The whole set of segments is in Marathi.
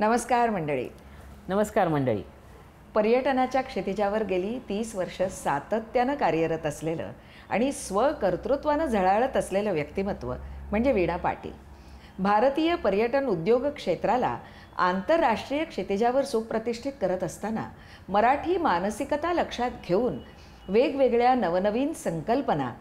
नमस्कार मंडळी नमस्कार मंडळी पर्यटनाच्या क्षितिजावर गेली तीस वर्ष सातत्यानं कार्यरत असलेलं आणि स्वकर्तृत्वानं झळाळत असलेलं व्यक्तिमत्व म्हणजे वीणा पाटील भारतीय पर्यटन उद्योग क्षेत्राला आंतरराष्ट्रीय क्षितिजावर सुप्रतिष्ठित करत असताना मराठी मानसिकता लक्षात घेऊन वेगवेगळ्या नवनवीन संकल्पना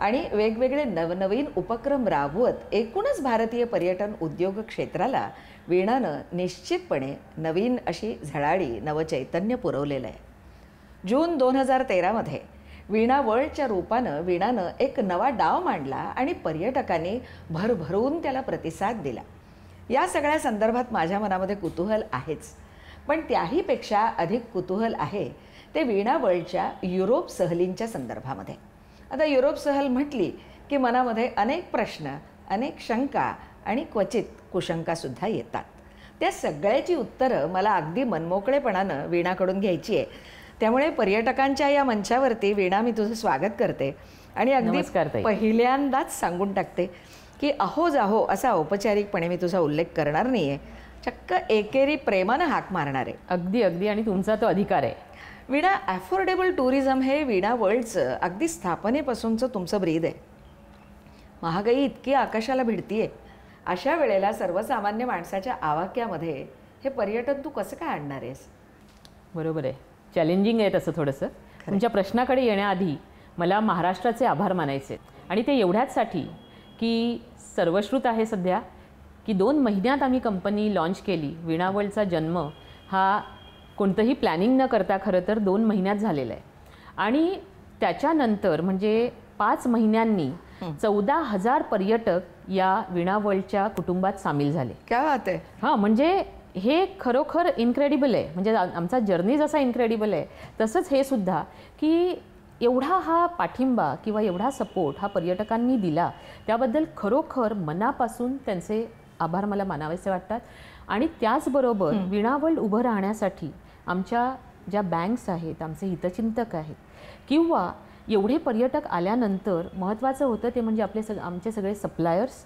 आणि वेगवेगळे नवनवीन उपक्रम राबवत एकूणच भारतीय पर्यटन उद्योग क्षेत्राला वीणानं निश्चितपणे नवीन अशी झळाळी नवचैतन्य पुरवलेलं आहे जून दोन हजार तेरामध्ये वीणा वर्ल्डच्या रूपानं वीणानं एक नवा डाव मांडला आणि पर्यटकांनी भरभरून त्याला प्रतिसाद दिला या सगळ्या संदर्भात माझ्या मनामध्ये कुतूहल आहेच पण त्याहीपेक्षा अधिक कुतूहल आहे ते वीणा वर्ल्डच्या युरोप सहलींच्या संदर्भामध्ये आता युरोप सहल म्हटली की मनामध्ये अनेक प्रश्न अनेक शंका आणि क्वचित कुशंका सुद्धा येतात त्या सगळ्याची उत्तरं मला अगदी मनमोकळेपणानं वीणाकडून घ्यायची आहे त्यामुळे पर्यटकांच्या या मंचावरती वीणा मी तुझं स्वागत करते आणि अगदी पहिल्यांदाच सांगून टाकते की अहो जाहो असा औपचारिकपणे मी तुझा उल्लेख करणार नाही आहे चक्क एकेरी प्रेमानं हाक मारणार आहे अगदी अगदी आणि तुमचा तो अधिकार आहे वीणा ॲफोर्डेबल टुरिझम हे वीणा वर्ल्डचं अगदी स्थापनेपासूनचं तुमचं ब्रीद आहे महागाई इतकी आकाशाला भिडती आहे अशा वेळेला सर्वसामान्य माणसाच्या आवाक्यामध्ये हे पर्यटन तू कसं काय आणणार आहेस बरोबर आहे चॅलेंजिंग आहे तसं थोडंसं तुमच्या प्रश्नाकडे येण्याआधी मला महाराष्ट्राचे आभार मानायचे आणि ते एवढ्याचसाठी की सर्वश्रुत आहे सध्या की दोन महिन्यात आम्ही कंपनी लॉन्च केली विणावळचा जन्म हा कोणतंही प्लॅनिंग न करता खरं तर दोन महिन्यात झालेला आहे आणि त्याच्यानंतर म्हणजे पाच महिन्यांनी चौदा हजार पर्यटक या वर्ल्डच्या कुटुंबात सामील झाले काय बात आहे हां म्हणजे हे खरोखर इनक्रेडिबल आहे म्हणजे आमचा जर्नी जसा इनक्रेडिबल आहे तसंच हे सुद्धा की एवढा हा पाठिंबा किंवा एवढा सपोर्ट हा पर्यटकांनी दिला त्याबद्दल खरोखर मनापासून त्यांचे आभार मला मानावेसे वाटतात आणि त्याचबरोबर विणावळ उभं राहण्यासाठी आमच्या ज्या बँक्स आहेत आमचे हितचिंतक आहेत किंवा एवढे पर्यटक आल्यानंतर महत्त्वाचं होतं ते म्हणजे आपले सग आमचे सगळे सप्लायर्स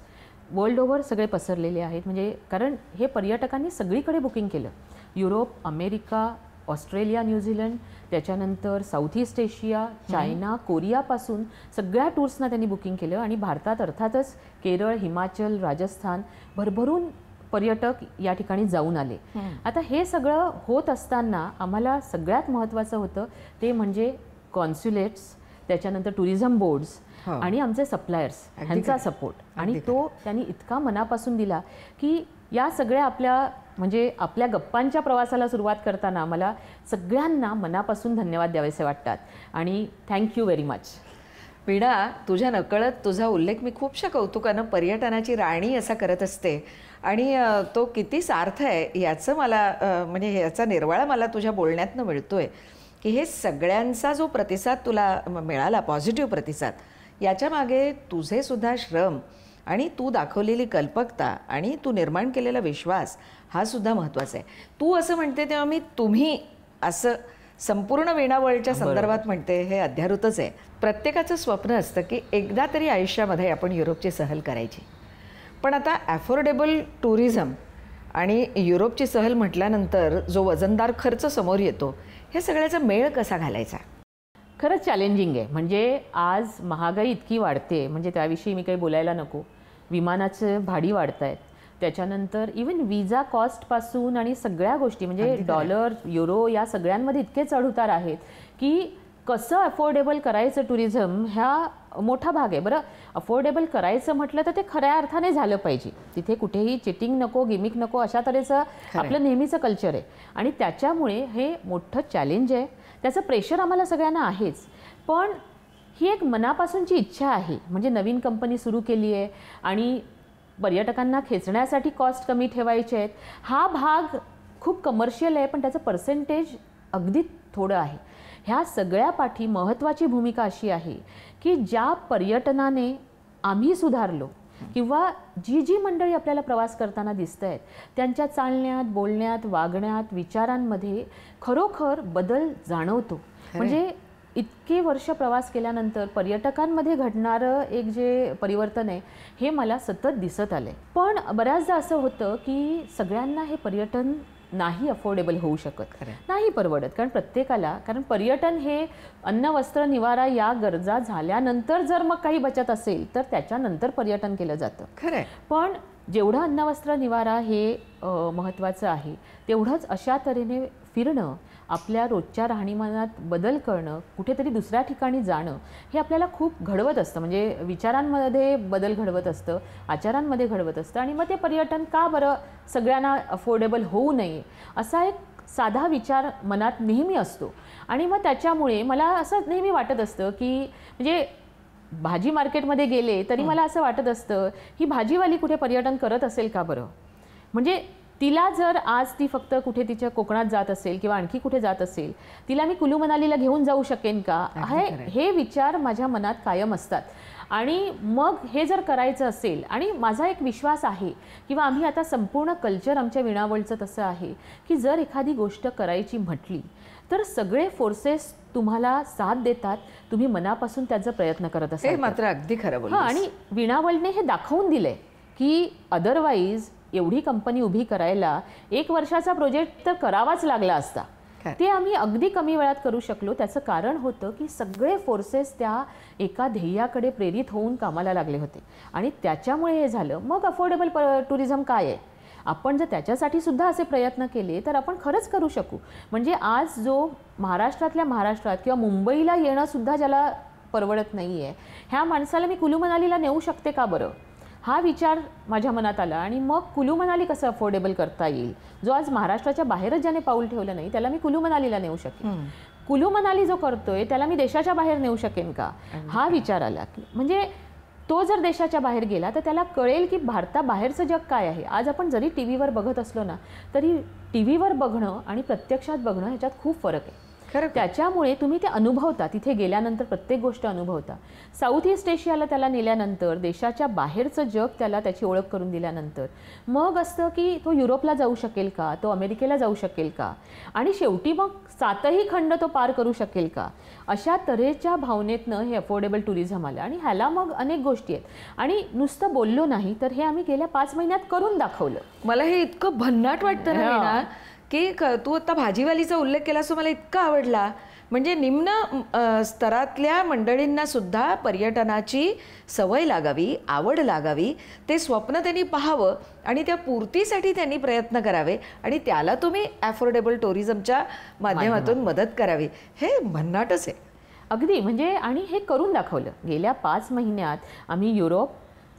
वर्ल्ड ओव्हर सगळे पसरलेले आहेत म्हणजे कारण हे पर्यटकांनी सगळीकडे बुकिंग केलं युरोप अमेरिका ऑस्ट्रेलिया न्यूझीलंड त्याच्यानंतर साऊथ ईस्ट एशिया चायना कोरियापासून सगळ्या टूर्सना त्यांनी बुकिंग केलं आणि भारतात अर्थातच केरळ हिमाचल राजस्थान भरभरून पर्यटक या ठिकाणी जाऊन आले आता हे सगळं होत असताना आम्हाला सगळ्यात महत्त्वाचं होतं ते म्हणजे कॉन्स्युलेट्स त्याच्यानंतर टुरिझम बोर्ड्स हो. आणि आमचे सप्लायर्स यांचा सपोर्ट आणि तो त्यांनी इतका मनापासून दिला की या सगळ्या आपल्या म्हणजे आपल्या गप्पांच्या प्रवासाला सुरुवात करताना मला सगळ्यांना मनापासून धन्यवाद द्यावेसे वाटतात आणि थँक्यू व्हेरी मच वीणा तुझ्या नकळत तुझा उल्लेख मी खूपशा कौतुकानं पर्यटनाची राणी असा करत असते आणि तो किती सार्थ आहे याचं मला म्हणजे याचा निर्वाळा मला तुझ्या बोलण्यातनं मिळतो आहे की हे सगळ्यांचा जो प्रतिसाद तुला मिळाला पॉझिटिव्ह प्रतिसाद याच्या मागे तुझे सुद्धा श्रम आणि तू दाखवलेली कल्पकता आणि तू निर्माण केलेला विश्वास हा सुद्धा महत्त्वाचा आहे तू असं म्हणते तेव्हा मी तुम्ही असं संपूर्ण वेणावळच्या संदर्भात म्हणते हे अध्यारूतच आहे प्रत्येकाचं स्वप्न असतं की एकदा तरी आयुष्यामध्ये आपण युरोपची सहल करायची पण आता ॲफोर्डेबल टुरिझम आणि युरोपची सहल म्हटल्यानंतर जो वजनदार खर्च समोर येतो हे सगळ्याचा मेळ कसा घालायचा खरंच चॅलेंजिंग आहे म्हणजे आज महागाई इतकी वाढते म्हणजे त्याविषयी मी काही बोलायला नको विमानाचे भाडी वाढत आहेत त्याच्यानंतर इवन विजा कॉस्टपासून आणि सगळ्या गोष्टी म्हणजे डॉलर युरो या सगळ्यांमध्ये इतके चढउतार आहेत की कसं अफोर्डेबल करायचं टुरिझम ह्या मोठा भाग आहे बरं अफोर्डेबल करायचं म्हटलं तर ते खऱ्या अर्थाने झालं पाहिजे तिथे कुठेही चिटिंग नको गिमिक नको अशा तऱ्हेचं आपलं नेहमीचं कल्चर आहे आणि त्याच्यामुळे हे मोठं चॅलेंज आहे त्याचं प्रेशर आम्हाला सगळ्यांना आहेच पण ही एक मनापासूनची इच्छा आहे म्हणजे नवीन कंपनी सुरू केली आहे आणि पर्यटकांना खेचण्यासाठी कॉस्ट कमी ठेवायचे आहेत हा भाग खूप कमर्शियल आहे पण त्याचं पर्सेंटेज अगदी थोडं आहे ह्या सगळ्या पाठी महत्त्वाची भूमिका अशी आहे की ज्या पर्यटनाने आम्ही सुधारलो किंवा जी जी मंडळी आपल्याला प्रवास करताना दिसत आहेत त्यांच्या चालण्यात बोलण्यात वागण्यात विचारांमध्ये खरोखर बदल जाणवतो म्हणजे इतके वर्ष प्रवास केल्यानंतर पर्यटकांमध्ये घडणारं एक जे परिवर्तन आहे हे मला सतत दिसत आलं आहे पण बऱ्याचदा असं होतं की सगळ्यांना हे पर्यटन नाही अफोर्डेबल होऊ शकत नाही परवडत कारण प्रत्येकाला कारण पर्यटन हे अन्न वस्त्र निवारा या गरजा झाल्यानंतर जर मग काही बचत असेल तर त्याच्यानंतर पर्यटन केलं जातं खरं पण जेवढं अन्न वस्त्र निवारा हे महत्त्वाचं आहे तेवढंच अशा तऱ्हेने फिरणं आपल्या रोजच्या राहणीमानात बदल करणं कुठेतरी दुसऱ्या ठिकाणी जाणं हे आपल्याला खूप घडवत असतं म्हणजे विचारांमध्ये बदल घडवत असतं आचारांमध्ये घडवत असतं आणि मग ते पर्यटन का बरं सगळ्यांना अफोर्डेबल होऊ नये असा एक साधा विचार मनात नेहमी असतो आणि मग त्याच्यामुळे मला असं नेहमी वाटत असतं की म्हणजे भाजी मार्केटमध्ये गेले तरी मला असं वाटत असतं ही भाजीवाली कुठे पर्यटन करत असेल का बरं म्हणजे तिला जर आज ती फक्त कुठे तिच्या कोकणात जात असेल किंवा आणखी कुठे जात असेल तिला मी कुलू मनालीला घेऊन जाऊ शकेन का हे हे विचार माझ्या मनात कायम असतात आणि मग हे जर करायचं असेल आणि माझा एक विश्वास आहे किंवा आम्ही आता संपूर्ण कल्चर आमच्या विणावळचं तसं आहे की जर एखादी गोष्ट करायची म्हटली तर सगळे फोर्सेस तुम्हाला साथ देतात तुम्ही मनापासून त्याचा प्रयत्न करत असाल मात्र अगदी खरं हां आणि विणावळने हे दाखवून दिलं की अदरवाईज एवढी कंपनी उभी करायला एक वर्षाचा प्रोजेक्ट तर करावाच लागला असता ते आम्ही अगदी कमी वेळात करू शकलो त्याचं कारण होतं की सगळे फोर्सेस त्या एका ध्येयाकडे प्रेरित होऊन कामाला लागले होते आणि त्याच्यामुळे हे झालं मग अफोर्डेबल प टुरिझम काय आहे आपण जर त्याच्यासाठी सुद्धा असे प्रयत्न केले तर आपण खरंच करू शकू म्हणजे आज जो महाराष्ट्रातल्या महाराष्ट्रात किंवा मुंबईला येणंसुद्धा ज्याला परवडत नाही आहे ह्या माणसाला मी कुलू मनालीला नेऊ शकते का बरं हा विचार माझ्या मनात आला आणि मग कुलू मनाली कसं अफोर्डेबल करता येईल जो आज महाराष्ट्राच्या बाहेरच ज्याने पाऊल ठेवलं नाही त्याला मी कुलू मनालीला नेऊ शकेन कुलू मनाली जो करतोय त्याला मी देशाच्या बाहेर नेऊ शकेन का हा विचार आला की म्हणजे तो जर देशाच्या बाहेर गेला तर त्याला कळेल की भारताबाहेरचं जग काय आहे आज आपण जरी टी व्हीवर बघत असलो ना तरी टी व्हीवर बघणं आणि प्रत्यक्षात बघणं ह्याच्यात खूप फरक आहे खरं त्याच्यामुळे तुम्ही ते अनुभवता तिथे गेल्यानंतर प्रत्येक गोष्ट अनुभवता साऊथ ईस्ट एशियाला त्याला नेल्यानंतर देशाच्या बाहेरचं जग त्याला त्याची ओळख करून दिल्यानंतर मग असतं की तो युरोपला जाऊ शकेल का तो अमेरिकेला जाऊ शकेल का आणि शेवटी मग सातही खंड तो पार करू शकेल का अशा तऱ्हेच्या भावनेतनं हे अफोर्डेबल टुरिझम आलं आणि ह्याला मग अनेक गोष्टी आहेत आणि नुसतं बोललो नाही तर हे आम्ही गेल्या पाच महिन्यात करून दाखवलं मला हे इतकं भन्नाट वाटतं ना की तू आता भाजीवालीचा उल्लेख केला असं मला इतका आवडला म्हणजे निम्न स्तरातल्या मंडळींनासुद्धा पर्यटनाची सवय लागावी आवड लागावी ते स्वप्न त्यांनी पाहावं आणि त्या पूर्तीसाठी त्यांनी प्रयत्न करावे आणि त्याला तुम्ही ॲफोर्डेबल टुरिझमच्या माध्यमातून मदत करावी हे भन्नाटच आहे अगदी म्हणजे आणि हे करून दाखवलं गेल्या पाच महिन्यात आम्ही Europe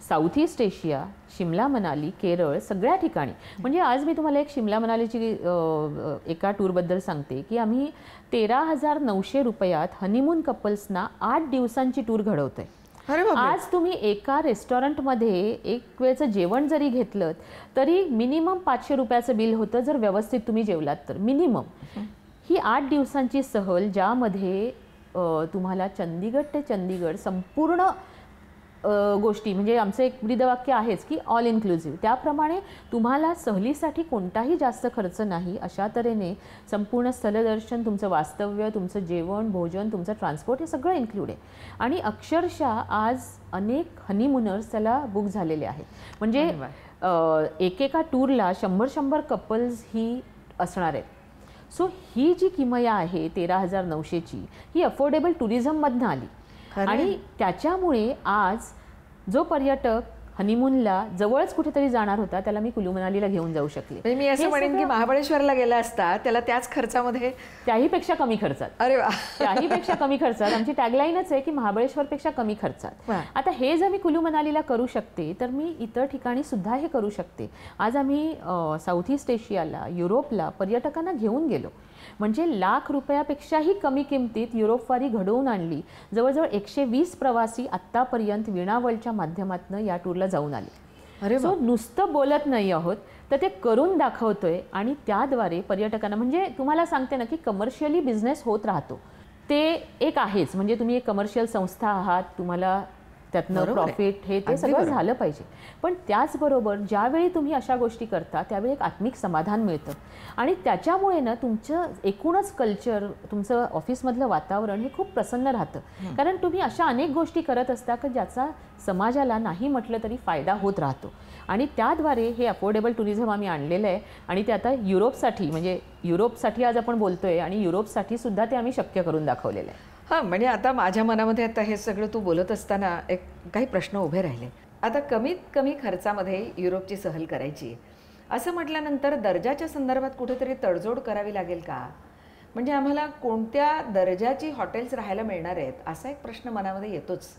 South east Asia Shimla Manali Kerala सगळ्या ठिकाणी म्हणजे आज मी तुम्हाला एक शिमला मनालीची एका टूरबद्दल सांगते की आम्ही तेरा हजार नऊशे रुपयात हनीमून कपल्सना आठ दिवसांची टूर घडवतो आहे आज तुम्ही एका रेस्टॉरंटमध्ये एक वेळचं जेवण जरी घेतलं तरी मिनिमम पाचशे रुपयाचं बिल होतं जर व्यवस्थित तुम्ही जेवलात तर मिनिमम ही आठ दिवसांची सहल ज्यामध्ये तुम्हाला चंदीगड ते चंदीगड संपूर्ण गोष्टी म्हणजे आमचं एक ब्रीदवाक्य आहेच की ऑल इन्क्लुझिव्ह त्याप्रमाणे तुम्हाला सहलीसाठी कोणताही जास्त खर्च नाही अशा तऱ्हेने संपूर्ण स्थलदर्शन तुमचं वास्तव्य तुमचं जेवण भोजन तुमचं ट्रान्सपोर्ट हे सगळं इन्क्लूड आहे आणि अक्षरशः आज अनेक हनीमूनर्स त्याला बुक झालेले आहेत म्हणजे एकेका टूरला शंभर शंभर कपल्स ही असणार आहेत सो ही जी किमया आहे तेरा हजार नऊशेची ही अफोर्डेबल टुरिझममधनं आली आणि त्याच्यामुळे आज जो पर्यटक हनीमूनला जवळच कुठेतरी जाणार होता त्याला मी कुलू मनालीला घेऊन जाऊ शकले म्हणजे मी असं म्हणेन की महाबळेश्वरला गेला असता त्याला त्याच खर्चामध्ये त्याहीपेक्षा कमी खर्चात अरे त्याहीपेक्षा कमी खर्चात आमची टॅगलाईनच आहे की महाबळेश्वरपेक्षा कमी खर्चात आता हे जर मी कुलू मनालीला करू शकते तर मी इतर ठिकाणी सुद्धा हे करू शकते आज आम्ही साऊथ ईस्ट एशियाला युरोपला पर्यटकांना घेऊन गेलो म्हणजे लाख रुपयापेक्षाही कमी किमतीत युरोपवारी घडवून आणली जवळजवळ एकशे वीस प्रवासी आत्तापर्यंत विणावळच्या माध्यमातून या टूरला जाऊन आले अरे सो नुसतं बोलत नाही आहोत तर ते करून दाखवतोय आणि त्याद्वारे पर्यटकांना म्हणजे तुम्हाला सांगते ना की कमर्शियली बिझनेस होत राहतो ते एक आहेच म्हणजे तुम्ही एक कमर्शियल संस्था आहात तुम्हाला त्यातनं प्रॉफिट हे ते सगळं झालं पाहिजे पण त्याचबरोबर ज्यावेळी तुम्ही अशा गोष्टी करता त्यावेळी एक आत्मिक समाधान मिळतं आणि त्याच्यामुळे ना तुमचं एकूणच कल्चर तुमचं ऑफिसमधलं वातावरण हे खूप प्रसन्न राहतं कारण तुम्ही अशा अनेक गोष्टी करत असता की ज्याचा समाजाला नाही म्हटलं तरी फायदा होत राहतो आणि त्याद्वारे हे अफोर्डेबल टुरिझम आम्ही आणलेलं आहे आणि ते आता युरोपसाठी म्हणजे युरोपसाठी आज आपण बोलतोय आणि युरोपसाठी सुद्धा ते आम्ही शक्य करून दाखवलेलं आहे हां म्हणजे आता माझ्या मनामध्ये आता हे सगळं तू बोलत असताना एक काही प्रश्न उभे राहिले आता कमीत कमी खर्चामध्ये युरोपची सहल करायची असं म्हटल्यानंतर दर्जाच्या संदर्भात कुठेतरी तडजोड करावी लागेल का म्हणजे आम्हाला कोणत्या दर्जाची हॉटेल्स राहायला मिळणार आहेत असा एक प्रश्न मनामध्ये येतोच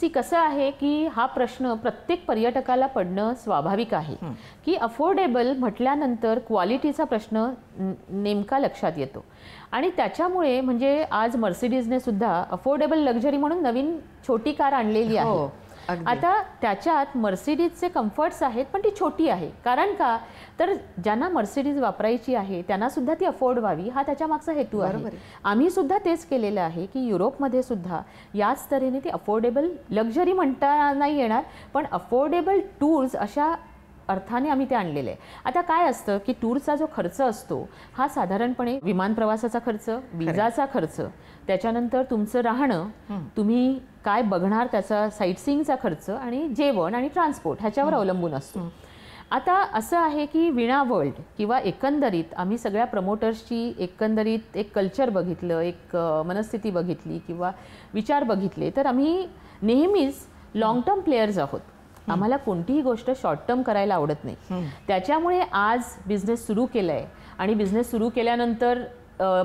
सी कसं आहे की हा प्रश्न प्रत्येक पर्यटकाला पडणं स्वाभाविक आहे की अफोर्डेबल म्हटल्यानंतर क्वालिटीचा प्रश्न नेमका लक्षात येतो आणि त्याच्यामुळे म्हणजे आज मर्सिडीजने सुद्धा अफोर्डेबल लक्झरी म्हणून नवीन छोटी कार आणलेली हो. आहे आता त्याच्यात मर्सिडीजचे कम्फर्ट्स आहेत पण ती छोटी आहे कारण का तर ज्यांना मर्सिडीज वापरायची आहे त्यांना सुद्धा ती अफोर्ड व्हावी हा त्याच्या मागचा हेतू आहे आम्ही सुद्धा तेच केलेलं आहे की युरोपमध्ये सुद्धा याच तऱ्हेने ती अफोर्डेबल लक्झरी म्हणता नाही येणार पण अफोर्डेबल टूर्स अशा अर्थाने आम्ही ते आणलेले आहे आता काय असतं की टूरचा जो खर्च असतो हा साधारणपणे विमान प्रवासाचा खर्च विजाचा खर्च त्याच्यानंतर तुमचं राहणं तुम्ही काय बघणार त्याचा साईटसिंगचा खर्च आणि जेवण आणि ट्रान्सपोर्ट ह्याच्यावर अवलंबून असतो आता असं आहे की विणा वर्ल्ड किंवा एकंदरीत आम्ही सगळ्या प्रमोटर्सची एकंदरीत एक कल्चर बघितलं एक मनस्थिती बघितली किंवा विचार बघितले तर आम्ही नेहमीच लाँग टर्म प्लेयर्स आहोत आम्हाला कोणतीही गोष्ट शॉर्ट टर्म करायला आवडत नाही त्याच्यामुळे आज बिझनेस सुरू केला आहे आणि बिझनेस सुरू केल्यानंतर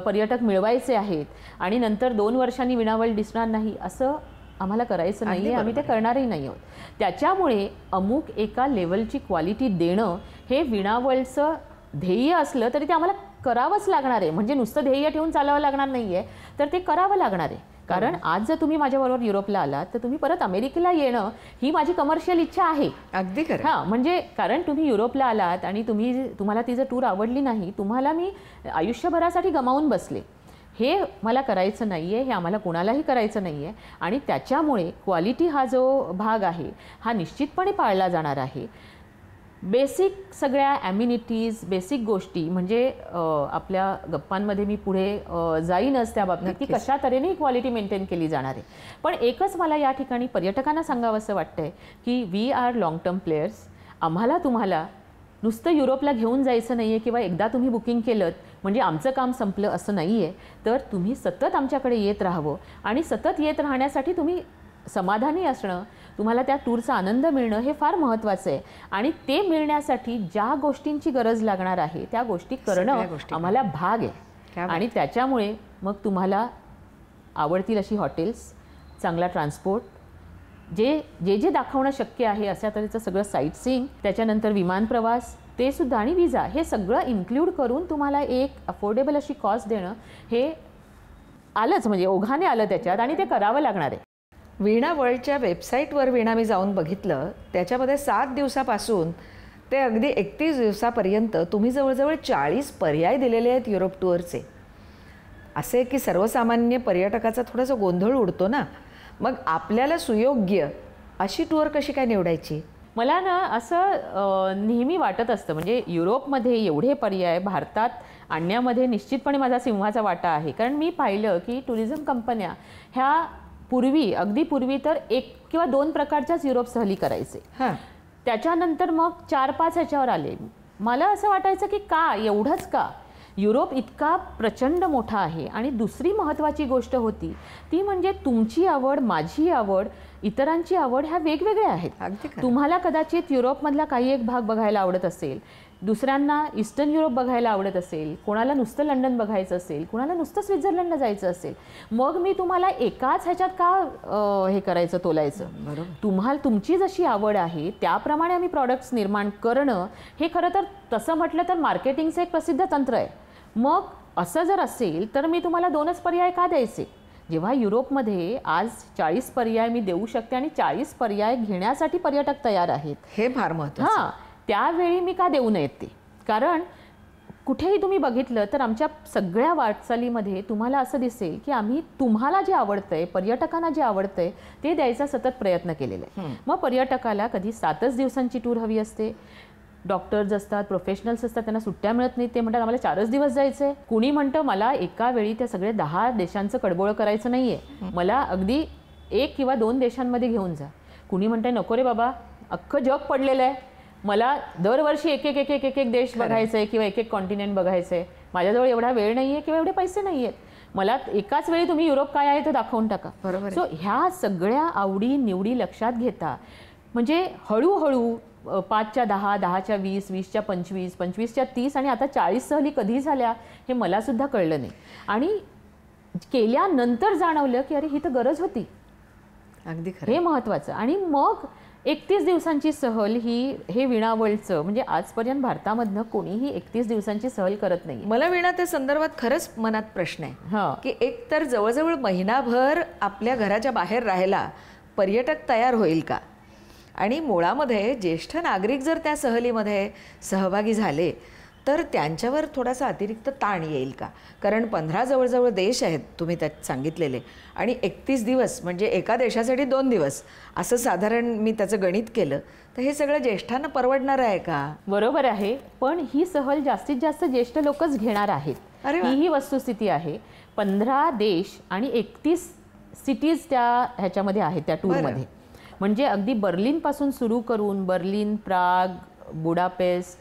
पर्यटक मिळवायचे आहेत आणि नंतर दोन वर्षांनी विणावळ दिसणार नाही असं आम्हाला करायचं नाही आहे आम्ही ते करणारही नाही आहोत त्याच्यामुळे अमुक एका लेवलची क्वालिटी देणं हे विणावळचं ध्येय असलं तरी ते आम्हाला करावंच लागणार आहे म्हणजे नुसतं ध्येय ठेवून चालावं लागणार नाही आहे तर ते करावं लागणार आहे कारण हो. आज जर तुम्ही माझ्याबरोबर युरोपला आलात तर तुम्ही परत अमेरिकेला येणं ही माझी कमर्शियल इच्छा आहे अगदी खरं हां म्हणजे कारण तुम्ही युरोपला आलात आणि तुम्ही तुम्हाला ती जर टूर आवडली नाही तुम्हाला मी आयुष्यभरासाठी गमावून बसले हे मला करायचं नाही आहे हे आम्हाला कुणालाही करायचं नाही आहे आणि त्याच्यामुळे क्वालिटी हा जो भाग आहे हा निश्चितपणे पाळला जाणार आहे बेसिक सगळ्या ॲम्युनिटीज बेसिक गोष्टी म्हणजे आपल्या गप्पांमध्ये मी पुढे जाईनच त्या बाबतीत की कशा तऱ्हेने क्वालिटी मेंटेन केली जाणार आहे पण एकच मला या ठिकाणी पर्यटकांना सांगावं असं की we are long term players आम्हाला तुम्हाला नुसतं युरोपला घेऊन जायचं नाही आहे किंवा एकदा तुम्ही बुकिंग केलं म्हणजे आमचं काम संपलं असं नाही आहे तर तुम्ही सतत आमच्याकडे येत राहावं आणि सतत येत राहण्यासाठी तुम्ही समाधानी असणं तुम्हाला त्या टूरचा आनंद मिळणं हे फार महत्त्वाचं आहे आणि ते मिळण्यासाठी ज्या गोष्टींची गरज लागणार आहे त्या गोष्टी करणं आम्हाला भाग आहे आणि त्याच्यामुळे मग तुम्हाला आवडतील अशी हॉटेल्स चांगला ट्रान्सपोर्ट जे जे जे दाखवणं शक्य आहे अशा तऱ्हेचं सगळं साईट सीईंग त्याच्यानंतर विमान प्रवास ते सुद्धा आणि विजा हे सगळं इन्क्लूड करून तुम्हाला एक अफोर्डेबल अशी कॉस्ट देणं हे आलंच म्हणजे ओघाने आलं त्याच्यात आणि ते करावं लागणार आहे वीणा वर्ल्डच्या वेबसाईटवर वीणा मी जाऊन बघितलं त्याच्यामध्ये सात दिवसापासून ते अगदी एकतीस दिवसापर्यंत तुम्ही जवळजवळ चाळीस पर्याय दिलेले आहेत युरोप टूरचे असे की सर्वसामान्य पर्यटकाचा थोडासा गोंधळ उडतो ना मग आपल्याला सुयोग्य अशी टूर कशी काय निवडायची मला ना असं नेहमी वाटत असतं म्हणजे युरोपमध्ये एवढे पर्याय भारतात आणण्यामध्ये निश्चितपणे माझा सिंहाचा वाटा आहे कारण मी पाहिलं की टुरिझम कंपन्या ह्या पूर्वी अगदी पूर्वी तर एक किंवा दोन प्रकारच्याच युरोप सहली करायचे त्याच्यानंतर मग चार पाच ह्याच्यावर आले मला असं वाटायचं की का एवढंच का युरोप इतका प्रचंड मोठा आहे आणि दुसरी महत्त्वाची गोष्ट होती ती म्हणजे तुमची आवड माझी आवड इतरांची आवड ह्या वेगवेगळ्या आहेत तुम्हाला कदाचित युरोपमधला काही एक भाग बघायला आवडत असेल दुसऱ्यांना ईस्टर्न युरोप बघायला आवडत असेल कोणाला नुसतं लंडन बघायचं असेल कोणाला नुसतं स्वित्झर्लंडला जायचं असेल मग मी तुम्हाला एकाच ह्याच्यात का हे करायचं तोलायचं तुम्हाला तुमची जशी आवड आहे त्याप्रमाणे आम्ही प्रॉडक्ट्स निर्माण करणं हे खरं तर तसं म्हटलं तर मार्केटिंगचं एक प्रसिद्ध तंत्र आहे मग असं जर असेल तर मी तुम्हाला दोनच पर्याय का द्यायचे जेव्हा युरोपमध्ये आज चाळीस पर्याय मी देऊ शकते आणि चाळीस पर्याय घेण्यासाठी पर्यटक तयार आहेत हे फार महत्त्व हां त्यावेळी मी का देऊ नयेत ते कारण कुठेही तुम्ही बघितलं तर आमच्या सगळ्या वाटचालीमध्ये तुम्हाला असं दिसेल की आम्ही तुम्हाला जे आवडतं आहे पर्यटकांना जे आवडतं आहे ते द्यायचा सतत प्रयत्न केलेला आहे मग पर्यटकाला कधी सातच दिवसांची टूर हवी असते डॉक्टर्स असतात प्रोफेशनल्स असतात त्यांना सुट्ट्या मिळत नाहीत ते म्हणतात आम्हाला चारच दिवस जायचं आहे कुणी म्हणतं मला एका वेळी त्या सगळ्या दहा देशांचं कडबोळ करायचं नाही आहे मला अगदी एक किंवा दोन देशांमध्ये घेऊन जा कुणी म्हणतं नको रे बाबा अख्खं जग पडलेलं आहे मला दरवर्षी एक एक एक एक एक एक देश बघायचं आहे किंवा एक एक कॉन्टिनेंट बघायचं आहे माझ्याजवळ एवढा वेळ नाही आहे किंवा एवढे पैसे नाही आहेत मला एकाच वेळी तुम्ही युरोप काय आहे ते दाखवून टाका बरोबर सो ह्या सगळ्या आवडी निवडी लक्षात घेता म्हणजे हळूहळू पाचच्या दहा दहाच्या वीस वीसच्या पंचवीस पंचवीसच्या तीस आणि आता चाळीस सहली कधी झाल्या हे मलासुद्धा कळलं नाही आणि केल्यानंतर जाणवलं की अरे ही तर गरज होती अगदी हे महत्त्वाचं आणि मग एकतीस दिवसांची सहल ही हे विणावळचं म्हणजे आजपर्यंत भारतामधनं कोणीही एकतीस दिवसांची सहल करत नाही मला विणा त्या संदर्भात खरंच मनात प्रश्न आहे की एक तर जवळजवळ महिनाभर आपल्या घराच्या बाहेर राहायला पर्यटक तयार होईल का आणि मुळामध्ये ज्येष्ठ नागरिक जर त्या सहलीमध्ये सहभागी झाले तर त्यांच्यावर थोडासा अतिरिक्त ताण येईल का कारण पंधरा जवळजवळ देश आहेत तुम्ही त्यात सांगितलेले आणि एकतीस दिवस म्हणजे एका देशासाठी दोन दिवस असं साधारण मी त्याचं गणित केलं तर हे सगळं ज्येष्ठांना परवडणार आहे का बरोबर आहे पण ही सहल जास्तीत जास्त ज्येष्ठ लोकच घेणार आहेत अरे ही वस्तुस्थिती आहे पंधरा देश आणि एकतीस सिटीज त्या ह्याच्यामध्ये आहेत त्या टूरमध्ये म्हणजे अगदी बर्लिनपासून सुरू करून बर्लिन प्राग बुडापेस्ट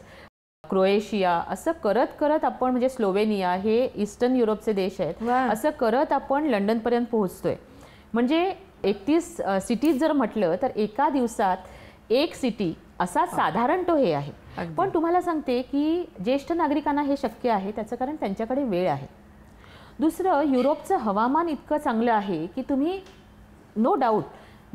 क्रोएशिया असं करत करत आपण म्हणजे स्लोवेनिया हे ईस्टर्न युरोपचे देश आहेत असं करत आपण लंडनपर्यंत पोहोचतोय म्हणजे एकतीस सिटीज जर म्हटलं तर एका दिवसात एक सिटी असा साधारण तो हे आहे पण तुम्हाला सांगते की ज्येष्ठ नागरिकांना हे शक्य आहे त्याचं कारण त्यांच्याकडे वेळ आहे दुसरं युरोपचं हवामान इतकं चांगलं आहे की तुम्ही नो डाऊट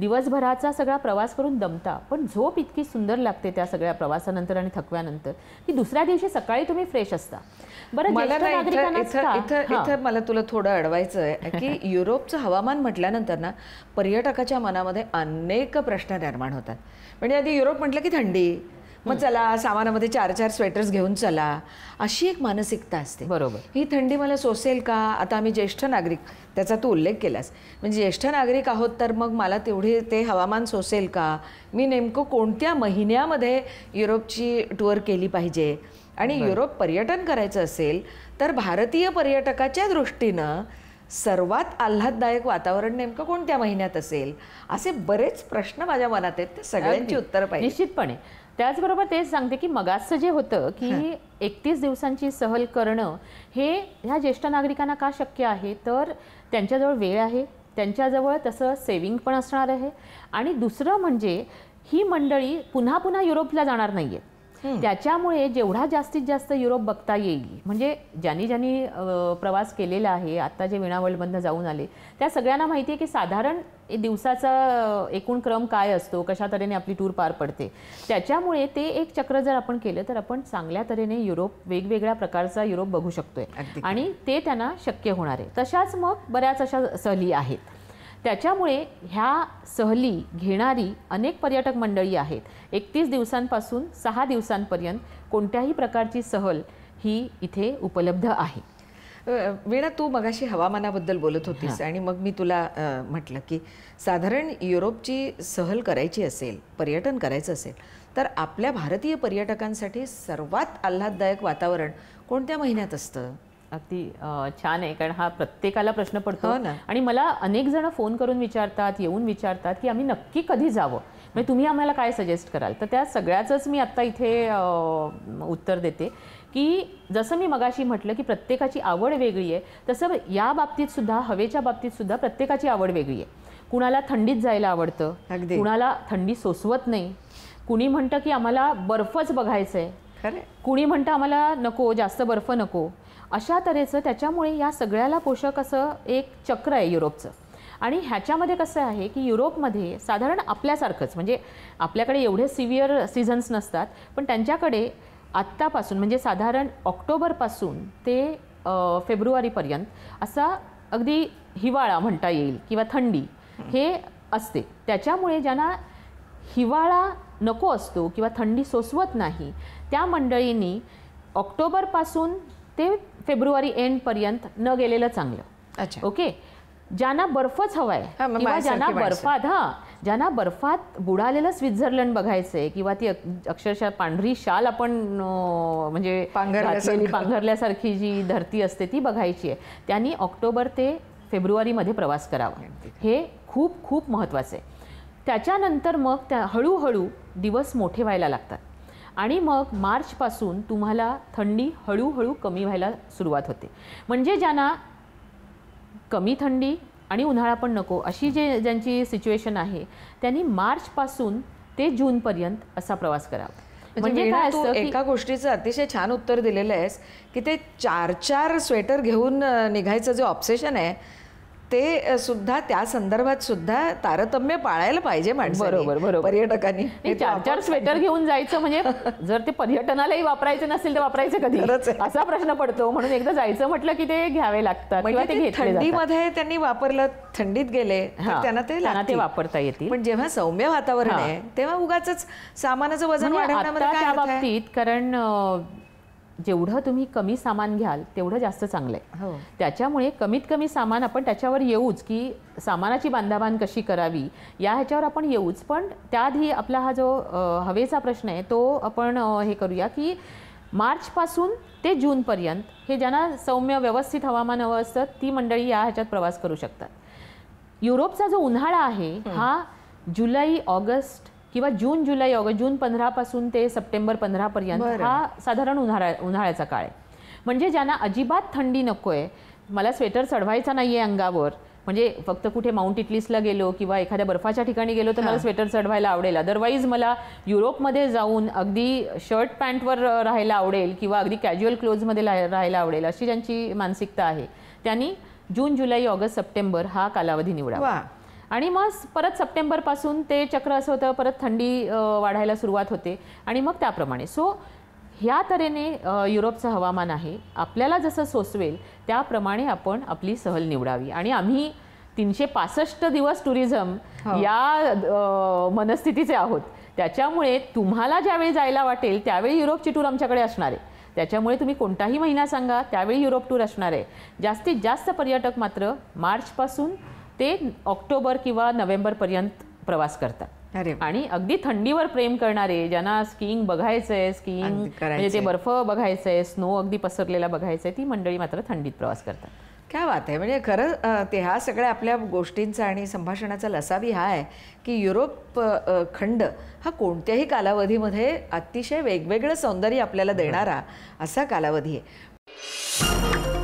दिवसभराचा सगळा प्रवास करून दमता पण झोप इतकी सुंदर लागते त्या सगळ्या प्रवासानंतर आणि थकव्यानंतर की दुसऱ्या दिवशी सकाळी तुम्ही फ्रेश असता बरं इथं मला तुला थोडं अडवायचं आहे की युरोपचं हवामान म्हटल्यानंतर ना पर्यटकाच्या मनामध्ये अनेक प्रश्न निर्माण होतात म्हणजे आधी युरोप म्हटलं की थंडी मग चला सामानामध्ये चार चार स्वेटर्स घेऊन चला अशी एक मानसिकता असते बरोबर ही थंडी मला सोसेल का आता आम्ही ज्येष्ठ नागरिक त्याचा तू उल्लेख केलास म्हणजे ज्येष्ठ नागरिक आहोत तर मग मला तेवढे ते हवामान सोसेल का मी नेमकं कोणत्या महिन्यामध्ये युरोपची टूर केली पाहिजे आणि युरोप पर्यटन करायचं असेल तर भारतीय पर्यटकाच्या दृष्टीनं सर्वात आल्हाददायक वातावरण नेमकं कोणत्या महिन्यात असेल असे बरेच प्रश्न माझ्या मनात आहेत ते सगळ्यांची उत्तर पाहिजे निश्चितपणे त्याचबरोबर तेच सांगते की मगासचं जे होतं की एकतीस दिवसांची सहल करणं हे ह्या ज्येष्ठ नागरिकांना का शक्य आहे तर त्यांच्याजवळ वेळ आहे त्यांच्याजवळ तसं सेविंग पण असणार आहे आणि दुसरं म्हणजे ही मंडळी पुन्हा पुन्हा युरोपला जाणार नाही आहेत त्याच्यामुळे जेवढा जास्तीत जास्त युरोप बघता येईल म्हणजे ज्यांनी ज्यांनी प्रवास केलेला आहे आता जे विणा वर्ल्डमधनं जाऊन आले त्या सगळ्यांना माहिती आहे की साधारण दिवसाचा एकूण क्रम काय असतो कशा तऱ्हेने आपली टूर पार पडते त्याच्यामुळे ते एक चक्र जर आपण केलं तर आपण चांगल्या तऱ्हेने युरोप वेगवेगळ्या प्रकारचा युरोप बघू शकतोय आणि ते त्यांना शक्य होणार आहे तशाच मग बऱ्याच अशा सहली आहेत त्याच्यामुळे ह्या सहली घेणारी अनेक पर्यटक मंडळी आहेत एकतीस दिवसांपासून सहा दिवसांपर्यंत कोणत्याही प्रकारची सहल ही इथे उपलब्ध आहे वीणा तू मगाशी हवामानाबद्दल बोलत होतीस आणि मग मी तुला म्हटलं की साधारण युरोपची सहल करायची असेल पर्यटन करायचं असेल तर आपल्या भारतीय पर्यटकांसाठी सर्वात आल्हाददायक वातावरण कोणत्या महिन्यात असतं अगदी छान आहे कारण हा प्रत्येकाला प्रश्न पडतो हो आणि मला अनेक जण फोन करून विचारतात येऊन विचारतात की आम्ही नक्की कधी जावं म्हणजे तुम्ही आम्हाला काय सजेस्ट कराल तर त्या सगळ्याच मी आता इथे उत्तर देते की जसं मी मगाशी म्हटलं की प्रत्येकाची आवड वेगळी आहे तसं या बाबतीत सुद्धा हवेच्या बाबतीत सुद्धा प्रत्येकाची आवड वेगळी आहे कुणाला थंडीत जायला आवडतं कुणाला थंडी सोसवत नाही कुणी म्हणतं की आम्हाला बर्फच बघायचं आहे कुणी म्हणतं आम्हाला नको जास्त बर्फ नको अशा तऱ्हेचं त्याच्यामुळे या सगळ्याला पोषक असं एक चक्र आहे युरोपचं आणि ह्याच्यामध्ये कसं आहे की युरोपमध्ये साधारण आपल्यासारखंच म्हणजे आपल्याकडे एवढे सिव्हिअर सीझन्स नसतात पण त्यांच्याकडे आत्तापासून म्हणजे साधारण ऑक्टोबरपासून ते फेब्रुवारीपर्यंत असा अगदी हिवाळा म्हणता येईल किंवा थंडी हे असते त्याच्यामुळे ज्यांना हिवाळा नको असतो किंवा थंडी सोसवत नाही त्या मंडळींनी ऑक्टोबरपासून ते फेब्रुवारी एंड पर्यंत न गेलेलं चांगलं अच्छा ओके ज्यांना बर्फच हवाय किंवा ज्यांना बर्फात हा ज्यांना बर्फात बुडालेलं स्वित्झर्लंड बघायचंय किंवा ती अक्षरशः पांढरी शाल आपण म्हणजे पांघरल्यासारखी जी धरती असते ती बघायची आहे त्यांनी ऑक्टोबर ते फेब्रुवारीमध्ये प्रवास करावा हे खूप खूप महत्त्वाचं आहे त्याच्यानंतर मग त्या हळूहळू दिवस मोठे व्हायला लागतात आणि मग मार्चपासून तुम्हाला थंडी हळूहळू कमी व्हायला सुरुवात होते म्हणजे ज्यांना कमी थंडी आणि उन्हाळा पण नको अशी जे ज्यांची सिच्युएशन आहे त्यांनी मार्चपासून ते जूनपर्यंत असा प्रवास करावा म्हणजे, म्हणजे काय असतं एका गोष्टीचं अतिशय छान उत्तर दिलेलं आहेस की ते चार चार स्वेटर घेऊन निघायचं जे ऑप्सेशन आहे ते सुद्धा त्या संदर्भात सुद्धा तारतम्य पाळायला पाहिजे माणसं बरोबर बरोबर पर्यटकांनी चार चार स्वेटर घेऊन जायचं म्हणजे जर ते पर्यटनालाही वापरायचे नसेल तर वापरायचे कधी असा प्रश्न पडतो म्हणून एकदा जायचं म्हटलं की ते घ्यावे लागतात म्हणजे थंडीमध्ये त्यांनी वापरलं थंडीत गेले त्यांना ते वापरता येतील पण जेव्हा सौम्य वातावरण आहे तेव्हा उगाच सामानाचं वजन म्हणजे वाढवण्यामध्ये त्या कारण जेवढं तुम्ही कमी सामान घ्याल तेवढं जास्त चांगलं आहे हो. त्याच्यामुळे कमीत कमी सामान आपण त्याच्यावर येऊच की सामानाची बांधाबांध कशी करावी या ह्याच्यावर आपण येऊच पण त्याआधी आपला हा जो हवेचा प्रश्न आहे तो आपण हे करूया की मार्चपासून ते जूनपर्यंत हे ज्यांना सौम्य व्यवस्थित हवामान हवं असतं ती मंडळी या ह्याच्यात प्रवास करू शकतात युरोपचा जो उन्हाळा आहे हा जुलै ऑगस्ट किंवा जून जुलै ऑगस्ट जून पंधरापासून ते सप्टेंबर पंधरापर्यंत हा साधारण उन्हाळा उन्हाळ्याचा काळ आहे म्हणजे ज्यांना अजिबात थंडी नको आहे मला स्वेटर चढवायचा नाही आहे अंगावर म्हणजे फक्त कुठे माउंट इटलीसला गेलो किंवा एखाद्या बर्फाच्या ठिकाणी गेलो तर मला स्वेटर चढवायला आवडेल अदरवाईज मला युरोपमध्ये जाऊन अगदी शर्ट पॅन्टवर राहायला आवडेल किंवा अगदी कॅज्युअल क्लोजमध्ये राहायला आवडेल अशी ज्यांची मानसिकता आहे त्यांनी जून जुलै ऑगस्ट सप्टेंबर हा कालावधी निवडावा आणि मग परत सप्टेंबरपासून ते चक्र असं होतं परत थंडी वाढायला सुरुवात होते आणि मग त्याप्रमाणे सो ह्या तऱ्हेने युरोपचं हवामान आहे आपल्याला जसं सोसवेल त्याप्रमाणे आपण आपली सहल निवडावी आणि आम्ही तीनशे पासष्ट दिवस टुरिझम हो. या मनस्थितीचे आहोत त्याच्यामुळे तुम्हाला ज्यावेळी जायला वाटेल त्यावेळी युरोपची टूर आमच्याकडे असणार आहे त्याच्यामुळे तुम्ही कोणताही महिना सांगा त्यावेळी युरोप टूर असणार आहे जास्तीत जास्त पर्यटक मात्र मार्चपासून ते ऑक्टोबर किंवा नोव्हेंबरपर्यंत प्रवास करतात अरे आणि अगदी थंडीवर प्रेम करणारे ज्यांना स्कीइंग बघायचं आहे स्कीइंग म्हणजे ते बर्फ बघायचं आहे स्नो अगदी पसरलेला बघायचं आहे ती मंडळी मात्र थंडीत प्रवास करतात काय बात आहे म्हणजे खरं ते ह्या सगळ्या आपल्या गोष्टींचा आणि संभाषणाचा लसावी हा आहे की युरोप खंड हा कोणत्याही कालावधीमध्ये अतिशय वेगवेगळं सौंदर्य आपल्याला देणारा असा कालावधी आहे